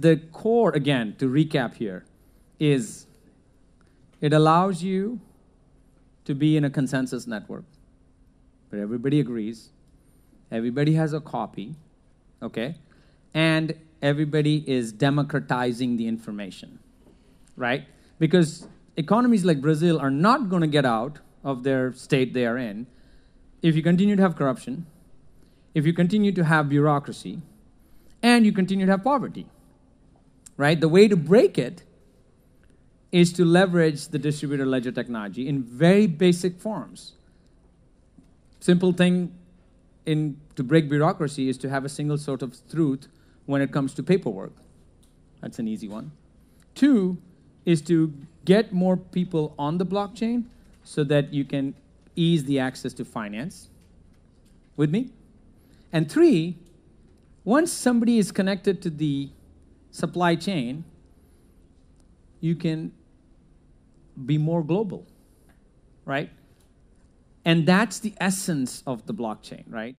The core, again, to recap here, is it allows you to be in a consensus network where everybody agrees, everybody has a copy, okay, and everybody is democratizing the information, right? Because economies like Brazil are not going to get out of their state they are in if you continue to have corruption, if you continue to have bureaucracy, and you continue to have poverty right? The way to break it is to leverage the distributed ledger technology in very basic forms. Simple thing in, to break bureaucracy is to have a single sort of truth when it comes to paperwork. That's an easy one. Two is to get more people on the blockchain so that you can ease the access to finance. With me? And three, once somebody is connected to the supply chain, you can be more global, right? And that's the essence of the blockchain, right?